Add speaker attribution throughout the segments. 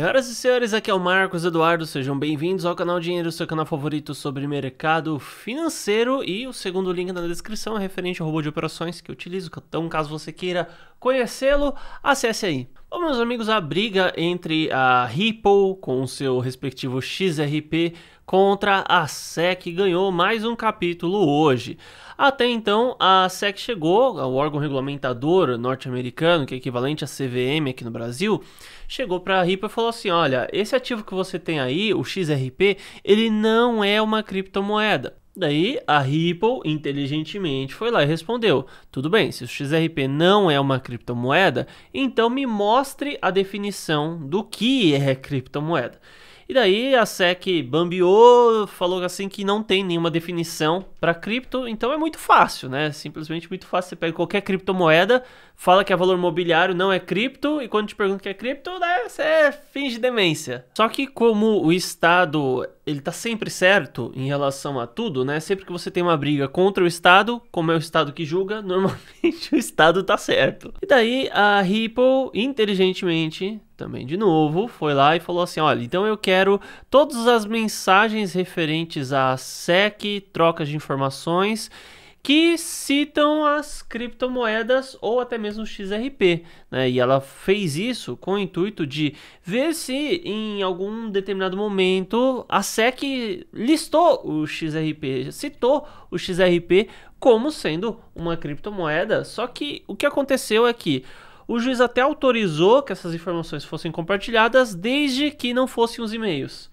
Speaker 1: Senhoras e senhores, aqui é o Marcos Eduardo, sejam bem-vindos ao canal Dinheiro, seu canal favorito sobre mercado financeiro e o segundo link na descrição é referente ao robô de operações que eu utilizo, então caso você queira conhecê-lo, acesse aí. Bom, meus amigos, a briga entre a Ripple com o seu respectivo XRP contra a SEC ganhou mais um capítulo hoje. Até então, a SEC chegou, o órgão regulamentador norte-americano, que é equivalente à CVM aqui no Brasil, chegou para a Ripple e falou assim: olha, esse ativo que você tem aí, o XRP, ele não é uma criptomoeda. Daí a Ripple inteligentemente foi lá e respondeu: Tudo bem, se o XRP não é uma criptomoeda, então me mostre a definição do que é criptomoeda. E daí a SEC bambiou, falou assim que não tem nenhuma definição para cripto, então é muito fácil, né? Simplesmente muito fácil. Você pega qualquer criptomoeda, fala que é valor mobiliário, não é cripto, e quando te pergunta que é cripto, né, você finge demência. Só que como o Estado, ele tá sempre certo em relação a tudo, né? Sempre que você tem uma briga contra o Estado, como é o Estado que julga, normalmente o Estado tá certo. E daí a Ripple, inteligentemente, também de novo, foi lá e falou assim: olha, então eu quero todas as mensagens referentes a SEC, trocas de informações informações que citam as criptomoedas ou até mesmo o XRP. Né? E ela fez isso com o intuito de ver se em algum determinado momento a SEC listou o XRP, citou o XRP como sendo uma criptomoeda. Só que o que aconteceu é que o juiz até autorizou que essas informações fossem compartilhadas desde que não fossem os e-mails.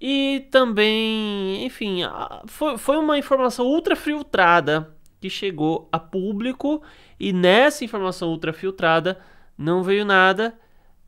Speaker 1: E também, enfim, foi, foi uma informação ultrafiltrada que chegou a público e nessa informação ultrafiltrada não veio nada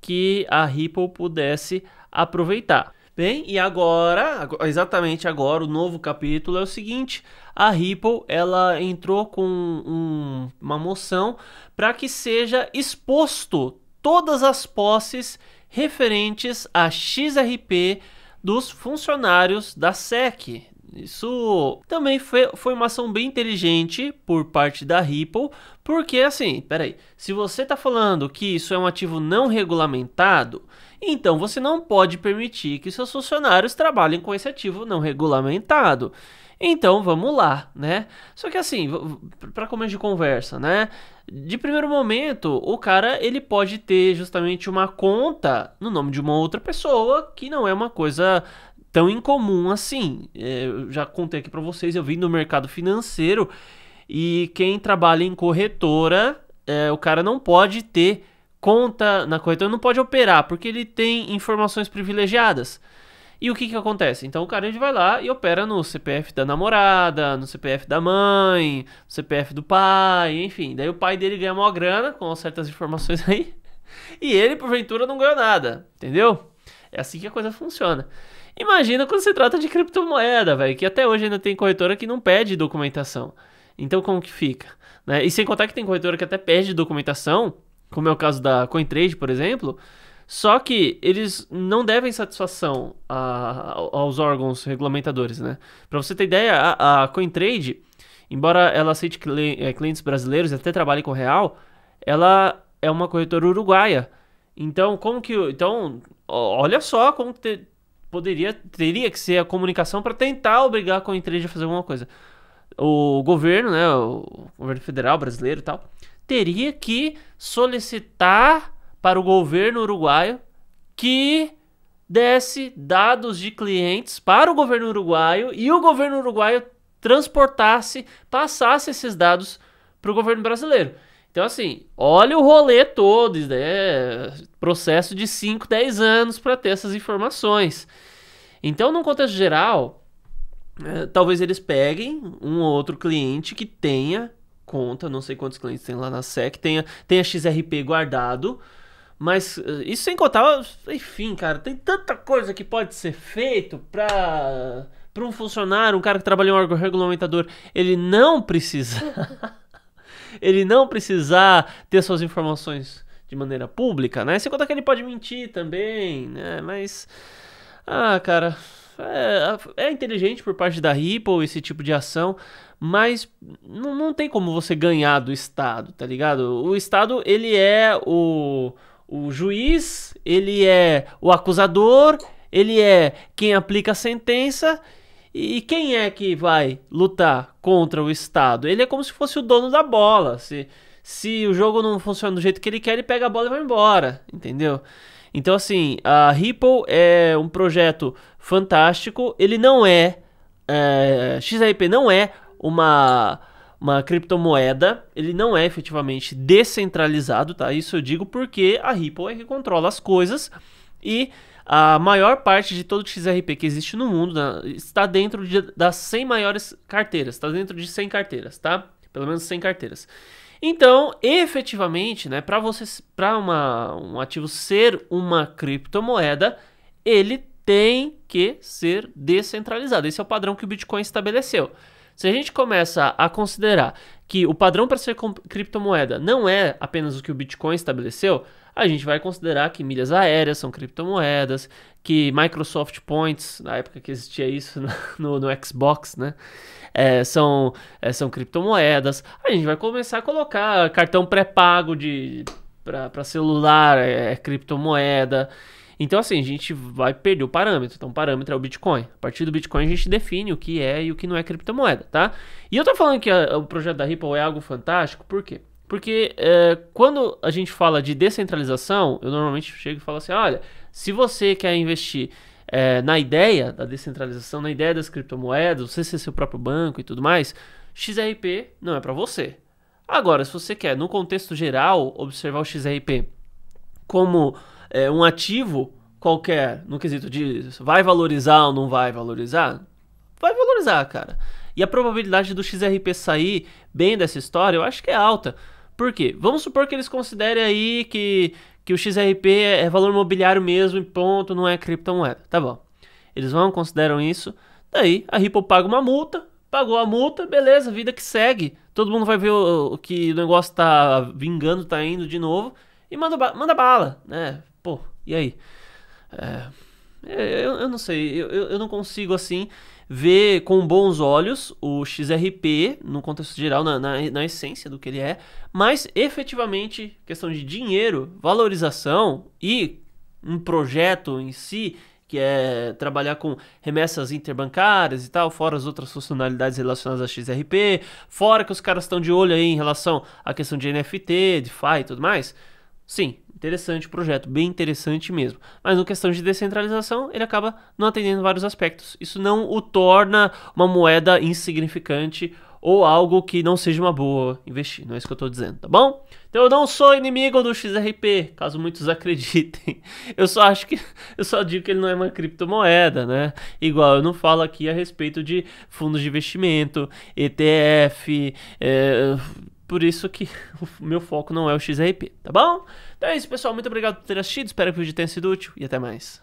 Speaker 1: que a Ripple pudesse aproveitar. Bem, e agora, exatamente agora, o novo capítulo é o seguinte: a Ripple ela entrou com um, uma moção para que seja exposto todas as posses referentes a XRP dos funcionários da SEC. Isso também foi, foi uma ação bem inteligente por parte da Ripple, porque assim, peraí, se você está falando que isso é um ativo não regulamentado, então você não pode permitir que seus funcionários trabalhem com esse ativo não regulamentado. Então vamos lá, né? Só que assim, para começo de conversa, né? De primeiro momento, o cara ele pode ter justamente uma conta no nome de uma outra pessoa, que não é uma coisa tão incomum assim. É, eu já contei aqui para vocês, eu vim do mercado financeiro e quem trabalha em corretora, é, o cara não pode ter conta na corretora, não pode operar, porque ele tem informações privilegiadas. E o que que acontece? Então o ele vai lá e opera no CPF da namorada, no CPF da mãe, no CPF do pai, enfim. Daí o pai dele ganha uma grana com certas informações aí. E ele, porventura, não ganhou nada, entendeu? É assim que a coisa funciona. Imagina quando se trata de criptomoeda, velho, que até hoje ainda tem corretora que não pede documentação. Então como que fica? Né? E sem contar que tem corretora que até pede documentação, como é o caso da CoinTrade, por exemplo, só que eles não devem satisfação a, aos órgãos regulamentadores, né? Para você ter ideia, a, a CoinTrade, embora ela aceite eh, clientes brasileiros e até trabalhe com real, ela é uma corretora uruguaia. Então, como que. Então, olha só como te, poderia, teria que ser a comunicação para tentar obrigar a CoinTrade a fazer alguma coisa. O governo, né, o governo federal brasileiro e tal, teria que solicitar para o governo uruguaio que desse dados de clientes para o governo uruguaio e o governo uruguaio transportasse, passasse esses dados para o governo brasileiro. Então, assim, olha o rolê todo, né? Processo de 5, 10 anos para ter essas informações. Então, num contexto geral, eh, talvez eles peguem um ou outro cliente que tenha conta, não sei quantos clientes tem lá na SEC, tenha, tenha XRP guardado, mas eh, isso sem contar, enfim, cara, tem tanta coisa que pode ser feito pra, pra um funcionário, um cara que trabalha em um órgão regulamentador, ele não precisar. ele não precisar ter suas informações de maneira pública, né? Sem contar que ele pode mentir também, né? Mas. Ah, cara. É, é inteligente por parte da Ripple esse tipo de ação, mas não, não tem como você ganhar do Estado, tá ligado? O Estado, ele é o o juiz, ele é o acusador, ele é quem aplica a sentença. E quem é que vai lutar contra o Estado? Ele é como se fosse o dono da bola. Se, se o jogo não funciona do jeito que ele quer, ele pega a bola e vai embora, entendeu? Então, assim, a Ripple é um projeto fantástico. Ele não é. é eh, XRP não é uma uma criptomoeda, ele não é efetivamente descentralizado, tá? Isso eu digo porque a Ripple é que controla as coisas e a maior parte de todo o XRP que existe no mundo né, está dentro de, das 100 maiores carteiras, está dentro de 100 carteiras, tá? Pelo menos 100 carteiras. Então, efetivamente, né, para você para um ativo ser uma criptomoeda, ele tem que ser descentralizado. Esse é o padrão que o Bitcoin estabeleceu. Se a gente começa a considerar que o padrão para ser criptomoeda não é apenas o que o Bitcoin estabeleceu, a gente vai considerar que milhas aéreas são criptomoedas, que Microsoft Points, na época que existia isso no, no Xbox, né? É, são, é, são criptomoedas. A gente vai começar a colocar cartão pré-pago de para celular é, é criptomoeda. Então, assim, a gente vai perder o parâmetro. Então, o parâmetro é o Bitcoin. A partir do Bitcoin, a gente define o que é e o que não é criptomoeda, tá? E eu tô falando que a, o projeto da Ripple é algo fantástico, por quê? Porque é, quando a gente fala de descentralização, eu normalmente chego e falo assim: olha, se você quer investir é, na ideia da descentralização, na ideia das criptomoedas, você ser seu próprio banco e tudo mais, XRP não é para você. Agora, se você quer, no contexto geral, observar o XRP como é, um ativo qualquer, no quesito de vai valorizar ou não vai valorizar, vai valorizar, cara. E a probabilidade do XRP sair bem dessa história, eu acho que é alta. Por quê? Vamos supor que eles considerem aí que, que o XRP é, é valor mobiliário mesmo e ponto, não é criptomoeda. Tá bom. Eles vão, consideram isso. Daí a Ripple paga uma multa, pagou a multa, beleza, vida que segue. Todo mundo vai ver o, o que o negócio tá vingando, tá indo de novo e manda, manda bala, né? pô, e aí? É, eu, eu, não sei, eu, eu não consigo assim ver com bons olhos o XRP no contexto geral, na, na, na, essência do que ele é, mas efetivamente, questão de dinheiro, valorização e um projeto em si, que é trabalhar com remessas interbancárias e tal, fora as outras funcionalidades relacionadas a XRP, fora que os caras estão de olho aí em relação à questão de NFT, DeFi e tudo mais. Sim, Interessante o projeto, bem interessante mesmo. Mas no questão de descentralização, ele acaba não atendendo vários aspectos. Isso não o torna uma moeda insignificante ou algo que não seja uma boa investir. Não é isso que eu estou dizendo, tá bom? Então eu não sou inimigo do XRP, caso muitos acreditem. Eu só acho que eu só digo que ele não é uma criptomoeda, né? Igual eu não falo aqui a respeito de fundos de investimento, ETF, é, eh, por isso que o meu foco não é o XRP, tá bom? Então é isso, pessoal. Muito obrigado por ter assistido. Espero que o vídeo tenha sido útil e até mais.